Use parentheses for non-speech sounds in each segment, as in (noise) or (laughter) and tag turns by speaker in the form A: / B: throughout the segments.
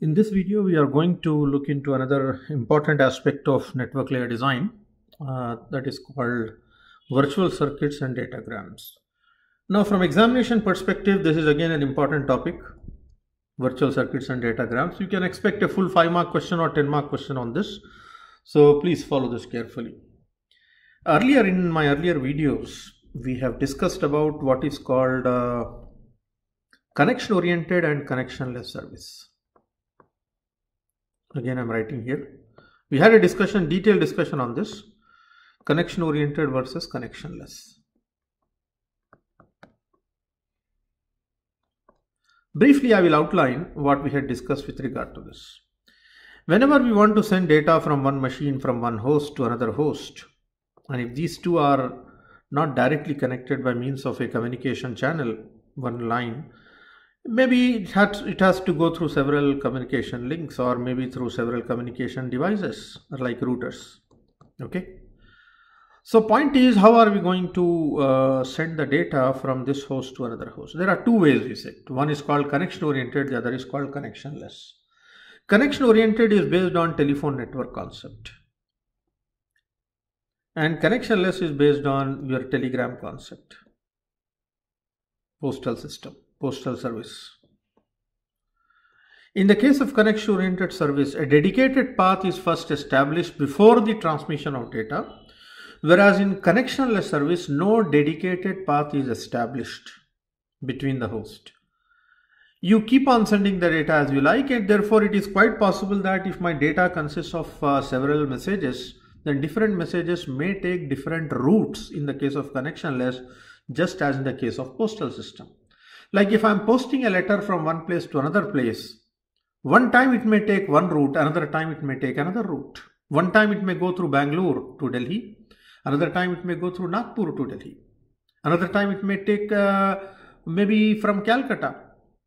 A: In this video, we are going to look into another important aspect of network layer design uh, that is called virtual circuits and datagrams. Now from examination perspective, this is again an important topic, virtual circuits and datagrams. You can expect a full 5 mark question or 10 mark question on this. So please follow this carefully. Earlier in my earlier videos, we have discussed about what is called uh, connection oriented and connectionless service again I'm writing here. We had a discussion, detailed discussion on this connection oriented versus connectionless. Briefly, I will outline what we had discussed with regard to this. Whenever we want to send data from one machine from one host to another host, and if these two are not directly connected by means of a communication channel, one line, maybe it has, it has to go through several communication links or maybe through several communication devices like routers okay so point is how are we going to uh, send the data from this host to another host there are two ways we said one is called connection oriented the other is called connectionless connection oriented is based on telephone network concept and connectionless is based on your telegram concept postal system postal service. In the case of connection oriented service, a dedicated path is first established before the transmission of data, whereas in connectionless service, no dedicated path is established between the host. You keep on sending the data as you like, and therefore, it is quite possible that if my data consists of uh, several messages, then different messages may take different routes in the case of connectionless, just as in the case of postal system. Like if I'm posting a letter from one place to another place, one time it may take one route, another time it may take another route. One time it may go through Bangalore to Delhi, another time it may go through Nagpur to Delhi, another time it may take uh, maybe from Calcutta.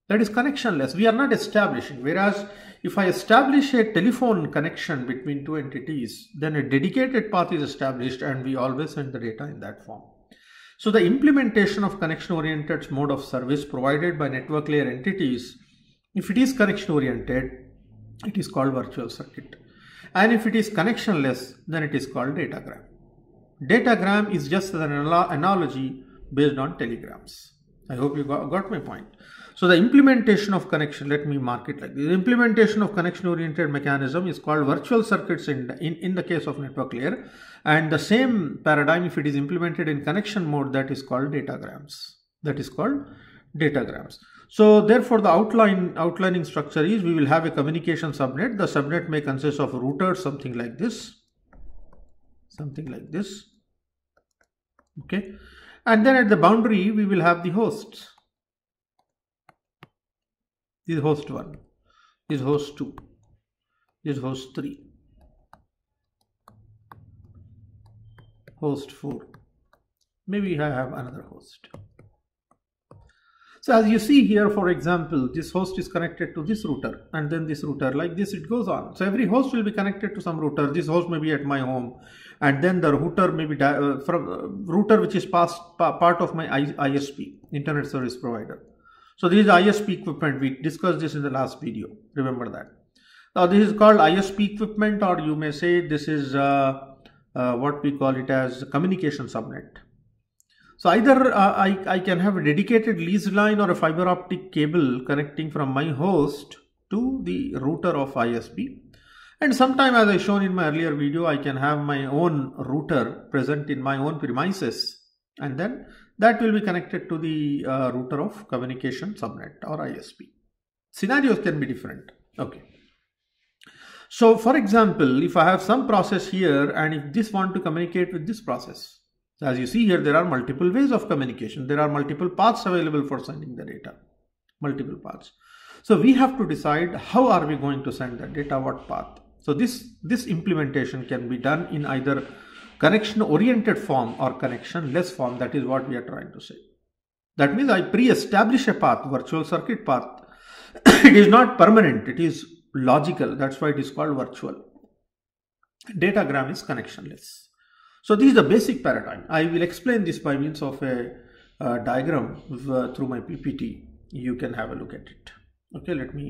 A: That is connectionless. We are not establishing. Whereas if I establish a telephone connection between two entities, then a dedicated path is established and we always send the data in that form. So the implementation of connection-oriented mode of service provided by network layer entities, if it is connection-oriented, it is called virtual circuit. And if it is connectionless, then it is called datagram. Datagram is just an analogy based on telegrams. I hope you got my point. So the implementation of connection, let me mark it like this. The implementation of connection oriented mechanism is called virtual circuits in, in, in the case of network layer. And the same paradigm, if it is implemented in connection mode, that is called datagrams. That is called datagrams. So therefore the outline outlining structure is we will have a communication subnet. The subnet may consist of router, something like this, something like this. Okay. And then at the boundary, we will have the hosts this is host 1 this is host 2 this is host 3 host 4 maybe I have another host so as you see here for example this host is connected to this router and then this router like this it goes on so every host will be connected to some router this host may be at my home and then the router may be uh, from uh, router which is past, pa part of my I, ISP internet service provider so this is ISP equipment. We discussed this in the last video. Remember that. Now this is called ISP equipment or you may say this is uh, uh, what we call it as communication subnet. So either uh, I, I can have a dedicated lease line or a fiber optic cable connecting from my host to the router of ISP. And sometime as I shown in my earlier video, I can have my own router present in my own premises and then that will be connected to the uh, router of communication subnet or ISP. Scenarios can be different. Okay. So for example, if I have some process here and if this want to communicate with this process, as you see here, there are multiple ways of communication. There are multiple paths available for sending the data, multiple paths. So we have to decide how are we going to send the data, what path. So this, this implementation can be done in either connection oriented form or connection-less form that is what we are trying to say that means i pre-establish a path virtual circuit path (coughs) it is not permanent it is logical that's why it is called virtual datagram is connectionless so this is the basic paradigm i will explain this by means of a uh, diagram uh, through my ppt you can have a look at it okay let me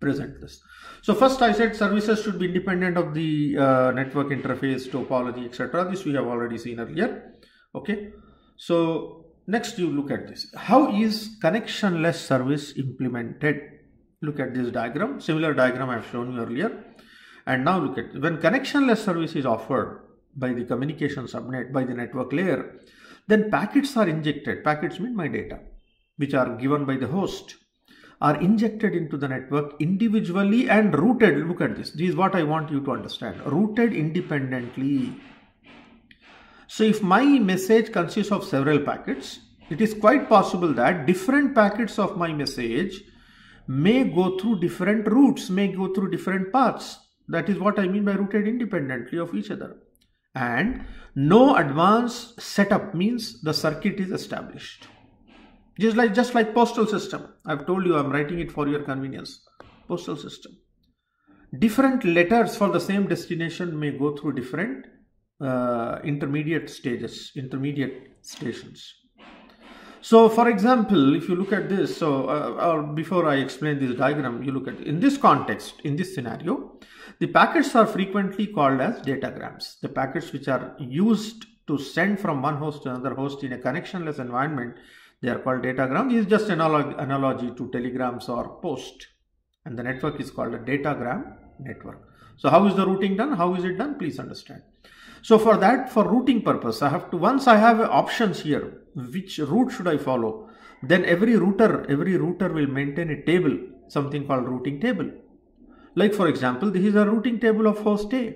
A: present this. So first I said services should be independent of the uh, network interface, topology, etc. This we have already seen earlier. Okay. So next you look at this. How is connectionless service implemented? Look at this diagram. Similar diagram I have shown you earlier. And now look at when connectionless service is offered by the communication subnet, by the network layer, then packets are injected. Packets mean my data, which are given by the host are injected into the network individually and routed. Look at this. This is what I want you to understand. Routed independently. So if my message consists of several packets, it is quite possible that different packets of my message may go through different routes, may go through different paths. That is what I mean by routed independently of each other. And no advanced setup means the circuit is established. It is like just like postal system i've told you i'm writing it for your convenience postal system different letters for the same destination may go through different uh, intermediate stages intermediate stations so for example if you look at this so uh, or before i explain this diagram you look at in this context in this scenario the packets are frequently called as datagrams the packets which are used to send from one host to another host in a connectionless environment they are called datagram. Is just analog analogy to telegrams or post. And the network is called a datagram network. So how is the routing done? How is it done? Please understand. So for that, for routing purpose, I have to, once I have options here, which route should I follow? Then every router, every router will maintain a table, something called routing table. Like for example, this is a routing table of host A,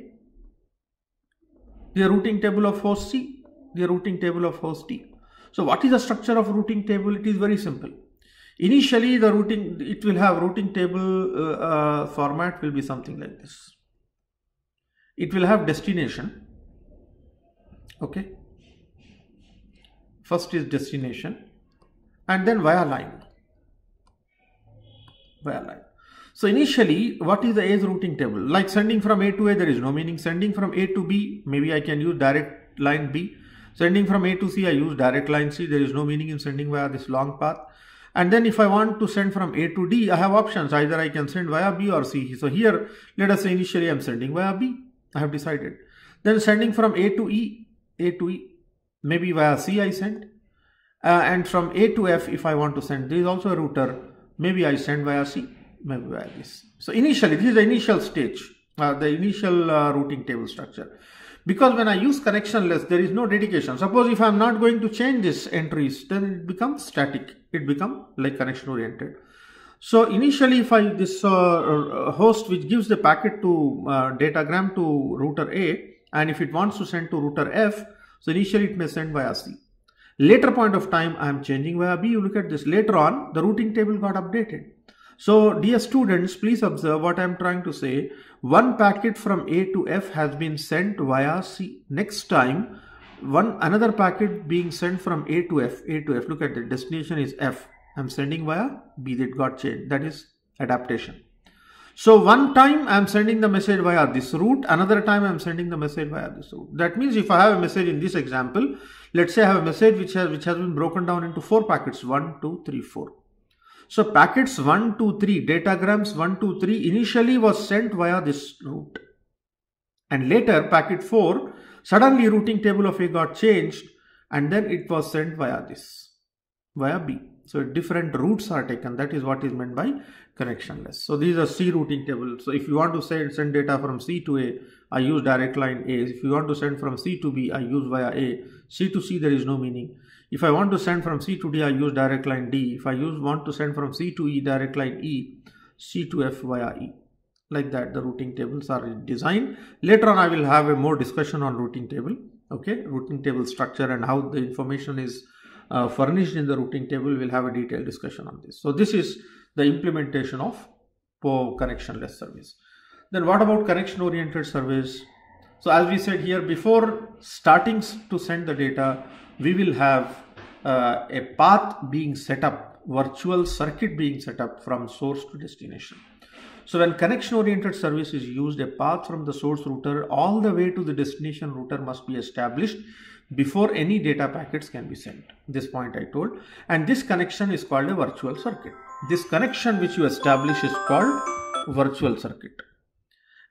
A: the routing table of host C, the routing table of host D. So what is the structure of routing table? It is very simple. Initially, the routing, it will have routing table uh, uh, format will be something like this. It will have destination. Okay. First is destination and then via line. Via line. So initially, what is the A's routing table? Like sending from A to A, there is no meaning. Sending from A to B, maybe I can use direct line B. Sending from A to C, I use direct line C. There is no meaning in sending via this long path. And then if I want to send from A to D, I have options. Either I can send via B or C. So here, let us say initially I'm sending via B. I have decided. Then sending from A to E, A to E, maybe via C I send. Uh, and from A to F, if I want to send, there is also a router. Maybe I send via C, maybe via this. So initially, this is the initial stage, uh, the initial uh, routing table structure because when I use connectionless, there is no dedication. Suppose if I'm not going to change these entries, then it becomes static. It becomes like connection oriented. So initially, if I this uh, uh, host which gives the packet to uh, datagram to router A, and if it wants to send to router F, so initially it may send via C. Later point of time, I am changing via B. You look at this later on, the routing table got updated. So dear students, please observe what I'm trying to say. One packet from A to F has been sent via C. Next time, one another packet being sent from A to F, A to F. Look at the destination is F. I'm sending via B that got changed. That is adaptation. So one time I'm sending the message via this route, another time I'm sending the message via this route. That means if I have a message in this example, let's say I have a message which has, which has been broken down into four packets, one, two, three, four. So packets 1, 2, 3, datagrams 1, 2, 3 initially was sent via this route. And later packet 4, suddenly routing table of A got changed and then it was sent via this, via B. So different routes are taken. That is what is meant by connectionless. So these are C routing table. So if you want to send, send data from C to A, I use direct line A. If you want to send from C to B, I use via A. C to C, there is no meaning. If I want to send from C to D, I use direct line D. If I use want to send from C to E, direct line E. C to F via E. Like that, the routing tables are designed. Later on, I will have a more discussion on routing table. Okay, routing table structure and how the information is uh, furnished in the routing table. We'll have a detailed discussion on this. So this is the implementation of PO connectionless service. Then what about connection oriented service? So as we said here before starting to send the data, we will have uh, a path being set up, virtual circuit being set up from source to destination. So when connection oriented service is used, a path from the source router all the way to the destination router must be established before any data packets can be sent. This point I told and this connection is called a virtual circuit. This connection which you establish is called virtual circuit.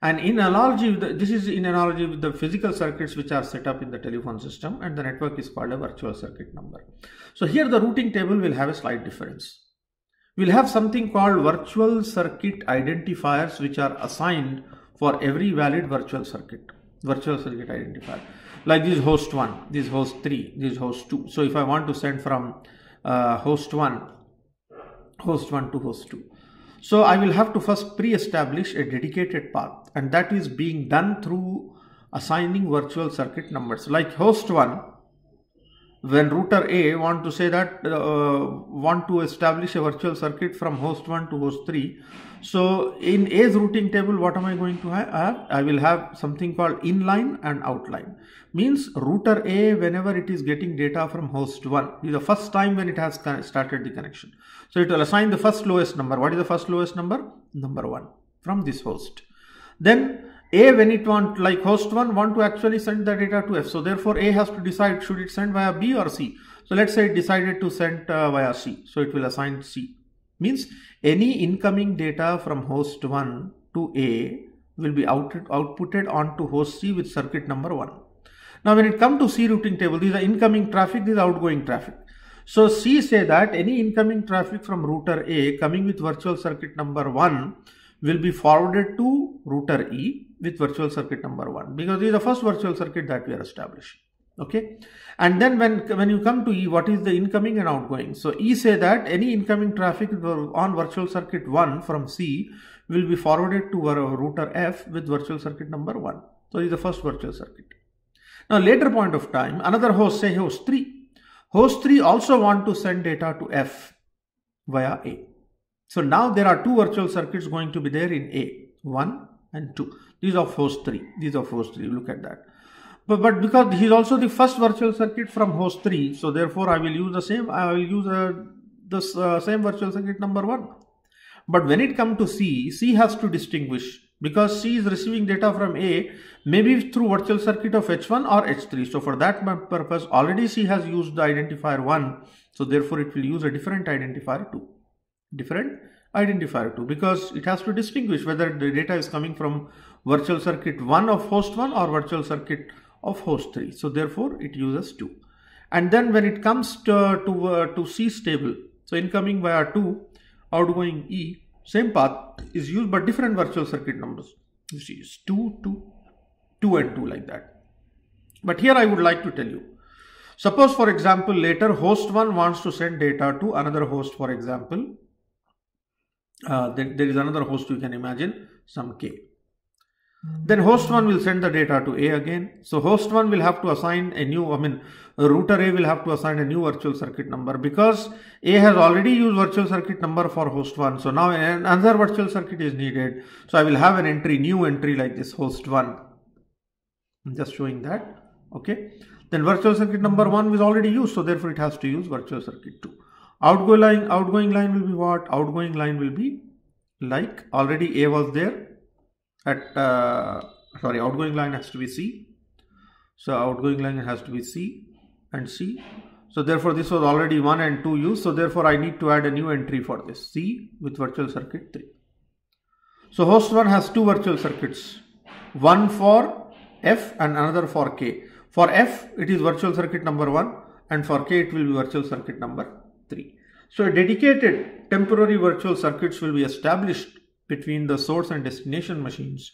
A: And in analogy, the, this is in analogy with the physical circuits which are set up in the telephone system and the network is called a virtual circuit number. So here the routing table will have a slight difference. We'll have something called virtual circuit identifiers which are assigned for every valid virtual circuit virtual circuit identifier like this host 1 this host 3 this host 2 so if i want to send from uh, host 1 host 1 to host 2 so i will have to first pre-establish a dedicated path and that is being done through assigning virtual circuit numbers like host 1 when router a want to say that uh, want to establish a virtual circuit from host 1 to host 3 so in A's routing table, what am I going to have? I will have something called inline and outline. Means router A, whenever it is getting data from host 1, is the first time when it has started the connection. So it will assign the first lowest number. What is the first lowest number? Number 1 from this host. Then a when it want like host 1 want to actually send the data to F. So therefore A has to decide should it send via B or C. So let's say it decided to send uh, via C. So it will assign C means any incoming data from host 1 to A will be out, outputted onto host C with circuit number 1. Now when it comes to C routing table, these are incoming traffic, these are outgoing traffic. So C say that any incoming traffic from router A coming with virtual circuit number 1 will be forwarded to router E with virtual circuit number 1 because this is the first virtual circuit that we are establishing okay and then when when you come to e what is the incoming and outgoing so e say that any incoming traffic on virtual circuit 1 from c will be forwarded to our router f with virtual circuit number 1 so this is the first virtual circuit now later point of time another host say host 3 host 3 also want to send data to f via a so now there are two virtual circuits going to be there in a 1 and 2 these are host 3 these are host 3 look at that but, but because he's also the first virtual circuit from host 3, so therefore I will use the same, I will use uh, uh, same virtual circuit number 1. But when it comes to C, C has to distinguish because C is receiving data from A maybe through virtual circuit of H1 or H3. So for that purpose already C has used the identifier 1. So therefore it will use a different identifier 2. Different identifier 2 because it has to distinguish whether the data is coming from virtual circuit 1 of host 1 or virtual circuit of host 3. So therefore it uses 2. And then when it comes to, uh, to, uh, to C stable, so incoming via 2, outgoing E, same path is used but different virtual circuit numbers. You see it's 2, 2, 2 and 2 like that. But here I would like to tell you, suppose for example later host 1 wants to send data to another host for example, uh, there, there is another host you can imagine some k then host 1 will send the data to A again. So host 1 will have to assign a new, I mean, router A will have to assign a new virtual circuit number because A has already used virtual circuit number for host 1. So now another virtual circuit is needed. So I will have an entry, new entry like this host 1. I'm just showing that. Okay. Then virtual circuit number 1 was already used. So therefore it has to use virtual circuit 2. Outgoing line, outgoing line will be what? Outgoing line will be like already A was there at uh, sorry outgoing line has to be C so outgoing line has to be C and C so therefore this was already 1 and 2 used so therefore I need to add a new entry for this C with virtual circuit 3 so host 1 has two virtual circuits one for F and another for K for F it is virtual circuit number 1 and for K it will be virtual circuit number 3 so dedicated temporary virtual circuits will be established between the source and destination machines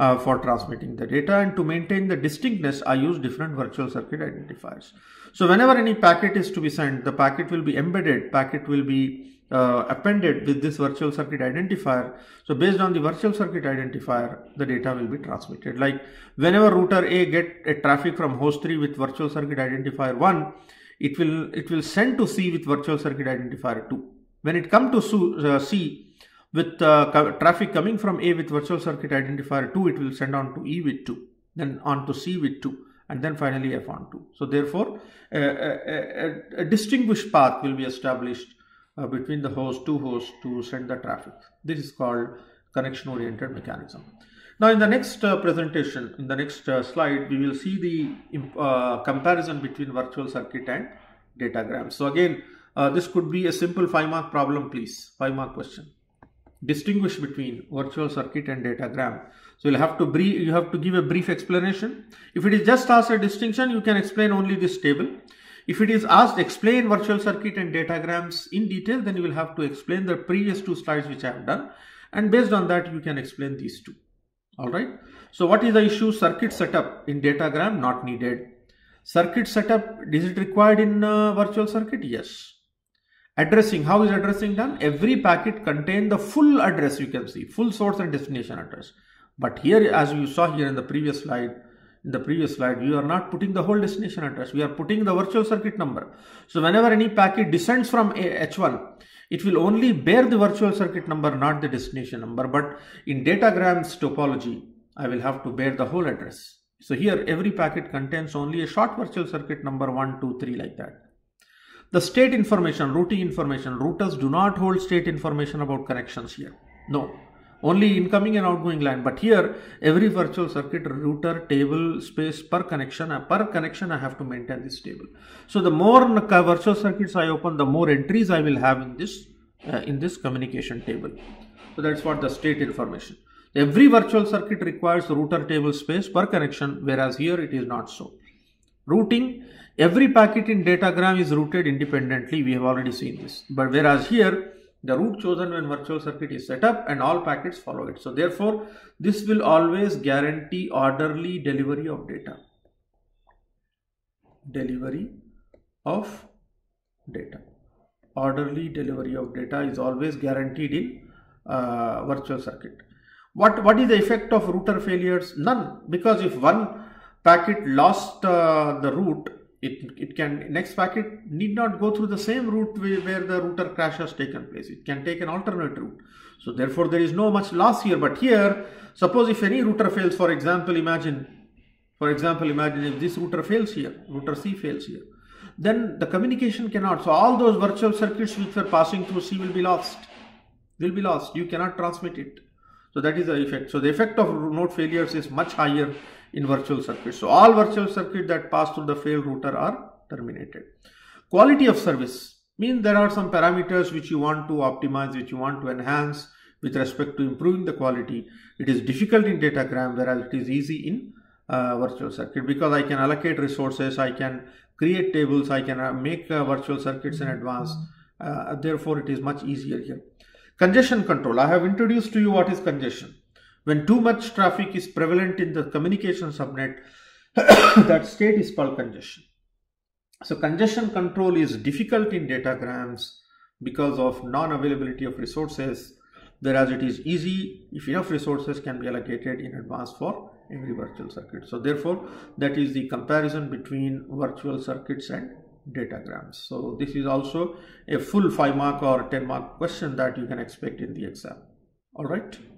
A: uh, for transmitting the data and to maintain the distinctness I use different virtual circuit identifiers. So whenever any packet is to be sent the packet will be embedded packet will be uh, appended with this virtual circuit identifier. So based on the virtual circuit identifier the data will be transmitted like whenever router A get a traffic from host 3 with virtual circuit identifier 1 it will it will send to C with virtual circuit identifier 2. When it come to uh, C with uh, traffic coming from A with virtual circuit identifier 2, it will send on to E with 2, then on to C with 2, and then finally F on 2. So therefore, a, a, a, a distinguished path will be established uh, between the host, two hosts to send the traffic. This is called connection-oriented mechanism. Now in the next uh, presentation, in the next uh, slide, we will see the uh, comparison between virtual circuit and datagrams. So again, uh, this could be a simple 5 mark problem, please, 5 mark question distinguish between virtual circuit and datagram. So you'll have to brief, you have to give a brief explanation. If it is just asked a distinction, you can explain only this table. If it is asked explain virtual circuit and datagrams in detail, then you will have to explain the previous two slides which I have done. And based on that, you can explain these two. All right. So what is the issue? Circuit setup in datagram not needed. Circuit setup, is it required in uh, virtual circuit? Yes addressing how is addressing done every packet contain the full address you can see full source and destination address but here as you saw here in the previous slide in the previous slide we are not putting the whole destination address we are putting the virtual circuit number so whenever any packet descends from h1 it will only bear the virtual circuit number not the destination number but in datagrams topology i will have to bear the whole address so here every packet contains only a short virtual circuit number 1 2 3 like that the state information, routing information, routers do not hold state information about connections here. No, only incoming and outgoing LAN. But here, every virtual circuit router table space per connection, per connection I have to maintain this table. So the more virtual circuits I open, the more entries I will have in this, uh, in this communication table. So that's what the state information. Every virtual circuit requires router table space per connection, whereas here it is not so. Routing Every packet in datagram is routed independently. We have already seen this. But whereas here, the route chosen when virtual circuit is set up and all packets follow it. So therefore, this will always guarantee orderly delivery of data. Delivery of data. Orderly delivery of data is always guaranteed in uh, virtual circuit. What, what is the effect of router failures? None. Because if one packet lost uh, the route it, it can next packet need not go through the same route where the router crash has taken place. It can take an alternate route. So therefore there is no much loss here. But here, suppose if any router fails, for example, imagine, for example, imagine if this router fails here, router C fails here, then the communication cannot. So all those virtual circuits which were passing through C will be lost, will be lost. You cannot transmit it. So that is the effect. So the effect of node failures is much higher in virtual circuit. So all virtual circuit that pass through the failed router are terminated. Quality of service means there are some parameters which you want to optimize, which you want to enhance with respect to improving the quality. It is difficult in datagram whereas it is easy in uh, virtual circuit because I can allocate resources, I can create tables, I can uh, make uh, virtual circuits in advance. Uh, therefore, it is much easier here. Congestion control. I have introduced to you what is congestion. When too much traffic is prevalent in the communication subnet, (coughs) that state is called congestion. So congestion control is difficult in datagrams because of non-availability of resources, whereas it is easy if enough resources can be allocated in advance for every virtual circuit. So therefore, that is the comparison between virtual circuits and datagrams. So this is also a full 5 mark or 10 mark question that you can expect in the exam. All right.